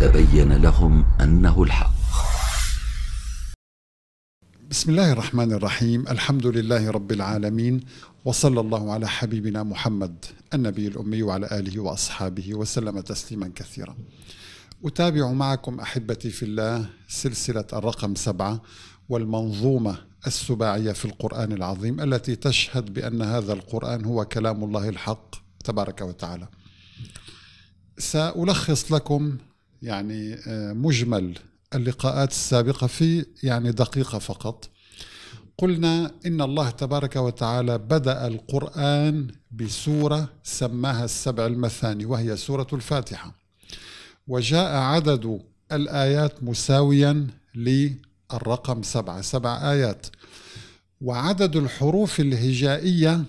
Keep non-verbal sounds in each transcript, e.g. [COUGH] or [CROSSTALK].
تبين لهم انه الحق بسم الله الرحمن الرحيم الحمد لله رب العالمين وصلى الله على حبيبنا محمد النبي الامي وعلى اله واصحابه وسلم تسليما كثيرا أتابع معكم أحبتي في الله سلسلة الرقم سبعة والمنظومة السباعية في القرآن العظيم التي تشهد بأن هذا القرآن هو كلام الله الحق تبارك وتعالى سألخص لكم يعني آه، مجمل اللقاءات السابقة في يعني دقيقة فقط قلنا إن الله تبارك وتعالى بدأ القرآن بسورة سماها السبع المثاني وهي سورة الفاتحة وجاء عدد الآيات مساويا للرقم سبعة سبع آيات وعدد الحروف الهجائية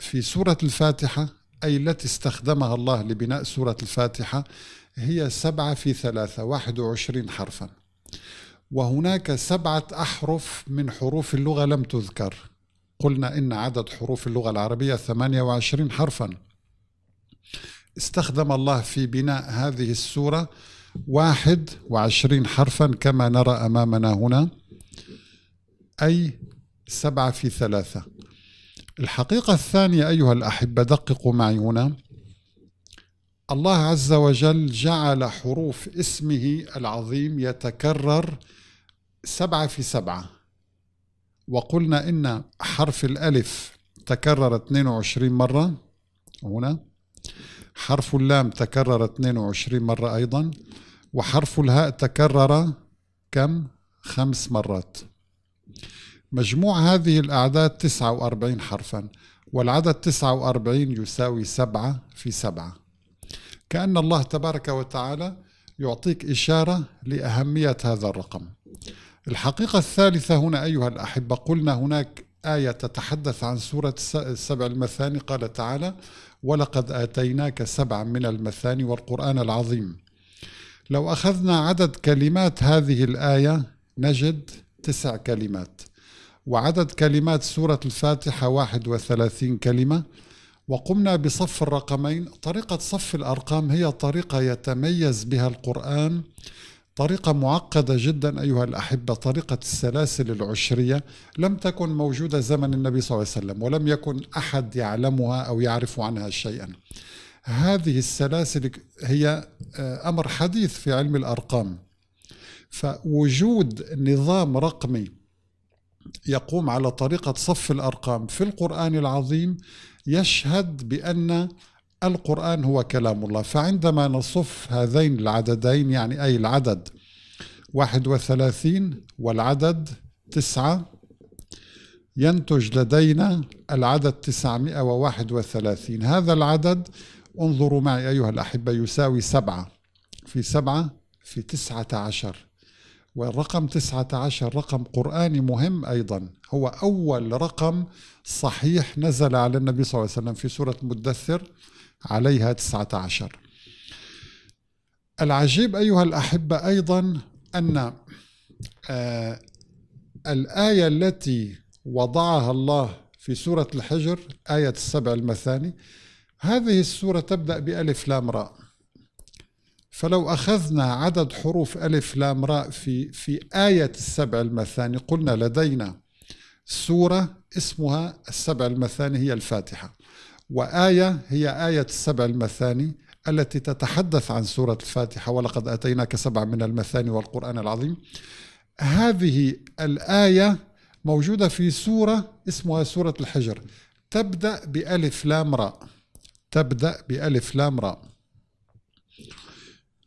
في سورة الفاتحة أي التي استخدمها الله لبناء سورة الفاتحة هي سبعة في ثلاثة واحد وعشرين حرفا وهناك سبعة أحرف من حروف اللغة لم تذكر قلنا إن عدد حروف اللغة العربية 28 حرفا استخدم الله في بناء هذه السورة 21 حرفا كما نرى أمامنا هنا أي سبعة في ثلاثة الحقيقة الثانية أيها الأحبة دققوا معي هنا الله عز وجل جعل حروف اسمه العظيم يتكرر سبعة في سبعة وقلنا إن حرف الألف تكرر 22 مرة هنا حرف اللام تكرر 22 مرة أيضا وحرف الهاء تكرر كم؟ خمس مرات مجموع هذه الأعداد 49 حرفا والعدد 49 يساوي سبعة في سبعة كأن الله تبارك وتعالى يعطيك إشارة لأهمية هذا الرقم الحقيقة الثالثة هنا أيها الأحبة قلنا هناك آية تتحدث عن سورة السبع المثاني قال تعالى ولقد آتيناك سبعا من المثاني والقرآن العظيم لو أخذنا عدد كلمات هذه الآية نجد تسع كلمات وعدد كلمات سورة الفاتحة 31 كلمة وقمنا بصف الرقمين طريقة صف الأرقام هي طريقة يتميز بها القرآن طريقة معقدة جدا أيها الأحبة طريقة السلاسل العشرية لم تكن موجودة زمن النبي صلى الله عليه وسلم ولم يكن أحد يعلمها أو يعرف عنها شيئا هذه السلاسل هي آه، أمر حديث في علم الأرقام فوجود نظام رقمي يقوم على طريقة صف الأرقام في القرآن العظيم يشهد بأن القرآن هو كلام الله فعندما نصف هذين العددين يعني أي العدد 31 والعدد 9 ينتج لدينا العدد 931 هذا العدد انظروا معي أيها الأحبة يساوي سبعة في سبعة في تسعة عشر والرقم 19 رقم قرآني مهم أيضا هو أول رقم صحيح نزل على النبي صلى الله عليه وسلم في سورة المدثر عليها 19 العجيب أيها الأحبة أيضا أن آه الآية التي وضعها الله في سورة الحجر آية السبع المثاني هذه السورة تبدأ بألف لام رأ فلو أخذنا عدد حروف ألف لام راء في في آية السبع المثاني قلنا لدينا سورة اسمها السبع المثاني هي الفاتحة وآية هي آية السبع المثاني التي تتحدث عن سورة الفاتحة ولقد أتيناك سبعا من المثاني والقرآن العظيم هذه الآية موجودة في سورة اسمها سورة الحجر تبدأ بألف لام راء تبدأ بألف لام راء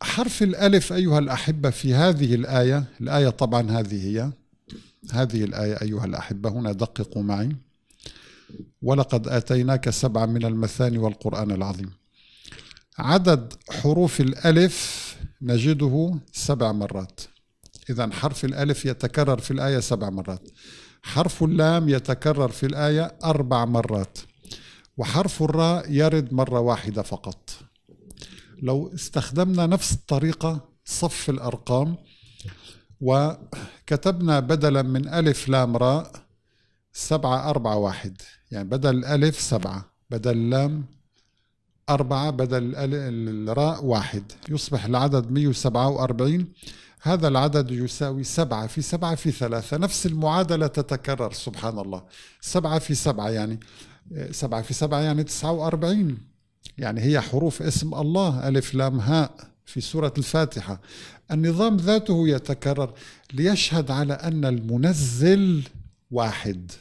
حرف الألف أيها الأحبة في هذه الآية الآية طبعا هذه هي هذه الآية أيها الأحبة هنا دققوا معي ولقد آتيناك سبعا من المثاني والقرآن العظيم عدد حروف الألف نجده سبع مرات إذا حرف الألف يتكرر في الآية سبع مرات حرف اللام يتكرر في الآية أربع مرات وحرف الراء يرد مرة واحدة فقط لو استخدمنا نفس الطريقة صف الأرقام وكتبنا بدلا من ألف لام راء سبعة أربعة واحد يعني بدل الألف سبعة بدل اللام أربعة بدل الراء واحد يصبح العدد 147 هذا العدد يساوي سبعة في سبعة في ثلاثة نفس المعادلة تتكرر سبحان الله سبعة في سبعة يعني سبعة في سبعة يعني تسعة وأربعين يعني هي حروف اسم الله ألف لام هاء في سورة الفاتحة النظام ذاته يتكرر ليشهد على أن المنزل واحد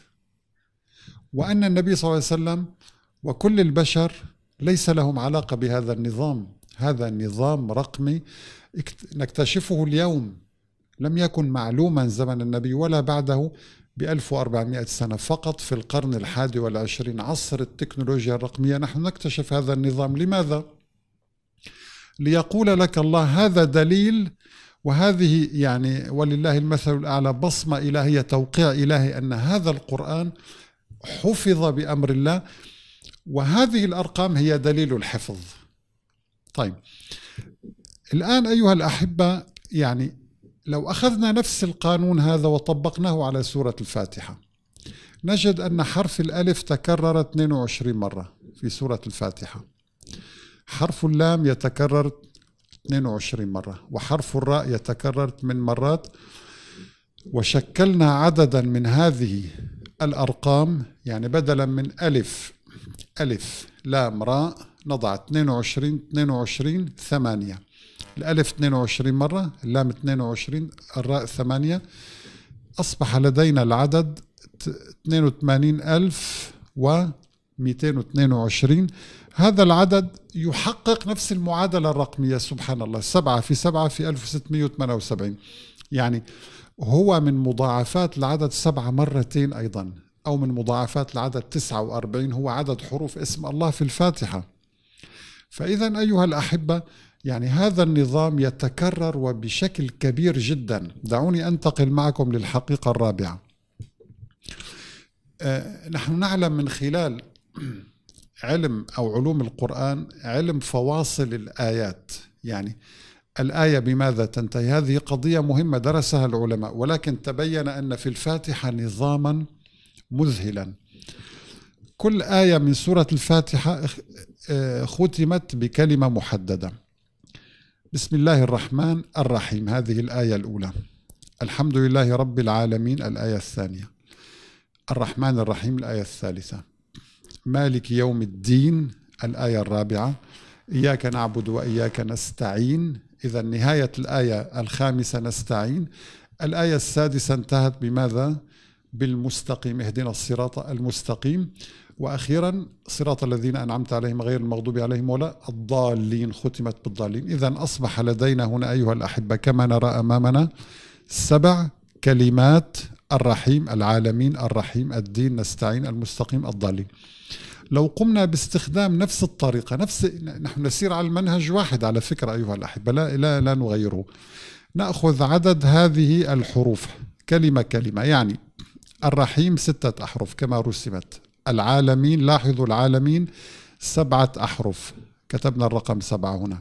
وأن النبي صلى الله عليه وسلم وكل البشر ليس لهم علاقة بهذا النظام هذا نظام رقمي نكتشفه اليوم لم يكن معلوما زمن النبي ولا بعده ب 1400 سنة فقط في القرن الحادي والعشرين عصر التكنولوجيا الرقمية نحن نكتشف هذا النظام لماذا؟ ليقول لك الله هذا دليل وهذه يعني ولله المثل الأعلى بصمة إلهية توقيع إلهي أن هذا القرآن حفظ بأمر الله وهذه الأرقام هي دليل الحفظ طيب الآن أيها الأحبة يعني لو أخذنا نفس القانون هذا وطبقناه على سورة الفاتحة نجد أن حرف الألف تكرر 22 مرة في سورة الفاتحة حرف اللام يتكرر 22 مرة وحرف الراء يتكرر 8 مرات وشكلنا عددا من هذه الأرقام يعني بدلا من ألف ألف لام راء نضع 22 22 ثمانية الألف 22 مرة اللام 22 الراء 8 أصبح لدينا العدد 222 هذا العدد يحقق نفس المعادلة الرقمية سبحان الله 7 في 7 في 1678 يعني هو من مضاعفات العدد سبعة مرتين أيضا أو من مضاعفات العدد 49 هو عدد حروف اسم الله في الفاتحة فإذا أيها الأحبة يعني هذا النظام يتكرر وبشكل كبير جدا دعوني أنتقل معكم للحقيقة الرابعة آه، نحن نعلم من خلال علم أو علوم القرآن علم فواصل الآيات يعني الآية بماذا تنتهي هذه قضية مهمة درسها العلماء ولكن تبين أن في الفاتحة نظاما مذهلا كل آية من سورة الفاتحة آه، ختمت بكلمة محددة بسم الله الرحمن الرحيم هذه الآية الأولى الحمد لله رب العالمين الآية الثانية الرحمن الرحيم الآية الثالثة مالك يوم الدين الآية الرابعة إياك نعبد وإياك نستعين إذا نهاية الآية الخامسة نستعين الآية السادسة انتهت بماذا؟ بالمستقيم اهدنا الصراط المستقيم واخيرا صراط الذين انعمت عليهم غير المغضوب عليهم ولا الضالين ختمت بالضالين اذا اصبح لدينا هنا ايها الاحبه كما نرى امامنا سبع كلمات الرحيم العالمين الرحيم الدين نستعين المستقيم الضالين لو قمنا باستخدام نفس الطريقه نفس نحن نسير على المنهج واحد على فكره ايها الاحبه لا لا, لا نغيره ناخذ عدد هذه الحروف كلمه كلمه يعني الرحيم ستة أحرف كما رسمت العالمين لاحظوا العالمين سبعة أحرف كتبنا الرقم سبعة هنا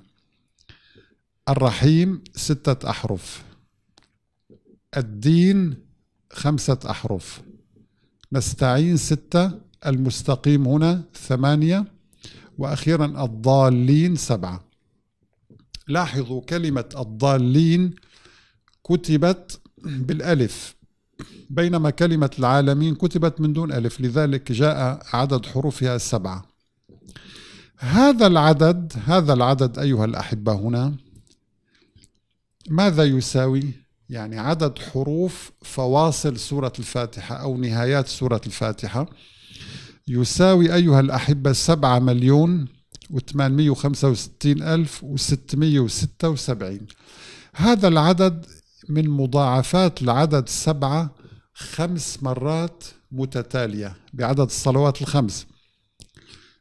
الرحيم ستة أحرف الدين خمسة أحرف نستعين ستة المستقيم هنا ثمانية وأخيرا الضالين سبعة لاحظوا كلمة الضالين كتبت بالألف بينما كلمة العالمين كتبت من دون ألف لذلك جاء عدد حروفها السبعة هذا العدد هذا العدد أيها الأحبة هنا ماذا يساوي؟ يعني عدد حروف فواصل سورة الفاتحة أو نهايات سورة الفاتحة يساوي أيها الأحبة سبعة مليون وثمانمائة وخمسة وستين ألف وستمائة وستة وسبعين هذا العدد من مضاعفات العدد سبعة خمس مرات متتالية بعدد الصلوات الخمس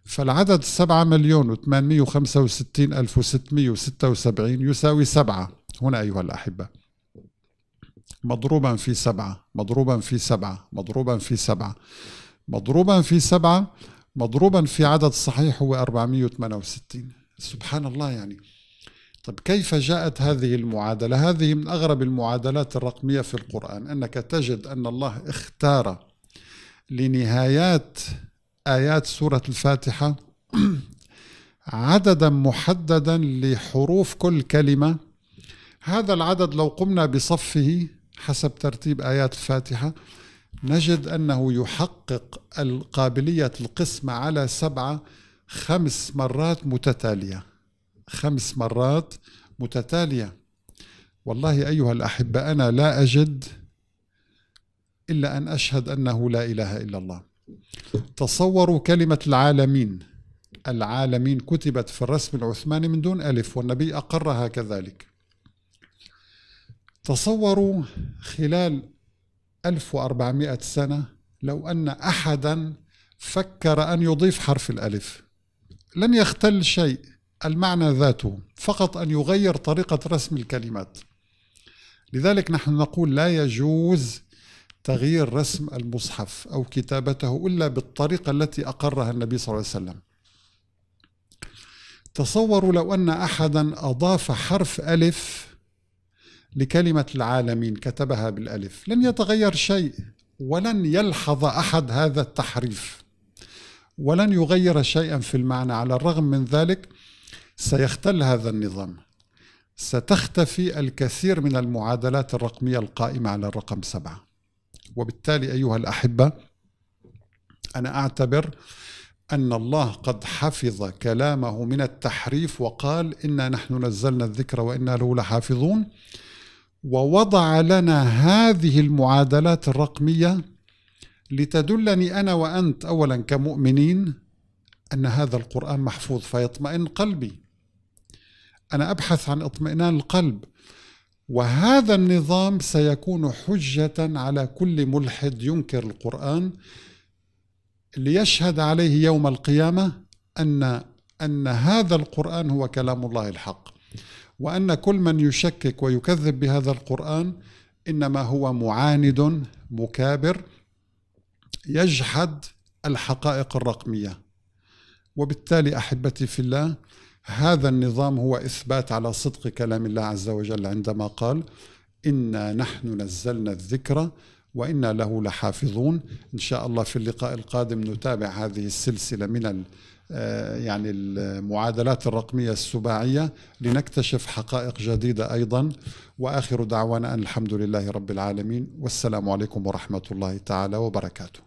فالعدد سبعة مليون وثمانمية وخمسة وستين ألف وستمية وستة وسبعين يساوي سبعة هنا أيها الأحبة مضروبا في سبعة مضروبا في سبعة مضروبا في سبعة مضروبا في سبعة مضروبا في عدد صحيح هو 468 سبحان الله يعني طيب كيف جاءت هذه المعادلة؟ هذه من أغرب المعادلات الرقمية في القرآن أنك تجد أن الله اختار لنهايات آيات سورة الفاتحة [CLEARS THROAT] عددا محددا لحروف كل كلمة هذا العدد لو قمنا بصفه حسب ترتيب آيات الفاتحة نجد أنه يحقق القابلية القسمة على سبعة خمس مرات متتالية خمس مرات متتالية والله أيها الأحبة أنا لا أجد إلا أن أشهد أنه لا إله إلا الله تصوروا كلمة العالمين العالمين كتبت في الرسم العثماني من دون ألف والنبي أقرها كذلك تصوروا خلال 1400 سنة لو أن أحدا فكر أن يضيف حرف الألف لن يختل شيء المعنى ذاته فقط أن يغير طريقة رسم الكلمات لذلك نحن نقول لا يجوز تغيير رسم المصحف أو كتابته إلا بالطريقة التي أقرها النبي صلى الله عليه وسلم تصوروا لو أن أحدا أضاف حرف ألف لكلمة العالمين كتبها بالألف لن يتغير شيء ولن يلحظ أحد هذا التحريف ولن يغير شيئا في المعنى على الرغم من ذلك سيختل هذا النظام ستختفي الكثير من المعادلات الرقمية القائمة على الرقم سبعة وبالتالي أيها الأحبة أنا أعتبر أن الله قد حفظ كلامه من التحريف وقال إنا نحن نزلنا الذكر وإنا له لحافظون ووضع لنا هذه المعادلات الرقمية لتدلني أنا وأنت أولا كمؤمنين أن هذا القرآن محفوظ فيطمئن قلبي أنا أبحث عن اطمئنان القلب وهذا النظام سيكون حجة على كل ملحد ينكر القرآن ليشهد عليه يوم القيامة أن أن هذا القرآن هو كلام الله الحق وأن كل من يشكك ويكذب بهذا القرآن إنما هو معاند مكابر يجحد الحقائق الرقمية وبالتالي أحبتي في الله هذا النظام هو إثبات على صدق كلام الله عز وجل عندما قال إنا نحن نزلنا الذكر وإنا له لحافظون إن شاء الله في اللقاء القادم نتابع هذه السلسلة من آه، يعني المعادلات الرقمية السباعية لنكتشف حقائق جديدة أيضا وآخر دعوانا أن الحمد لله رب العالمين والسلام عليكم ورحمة الله تعالى وبركاته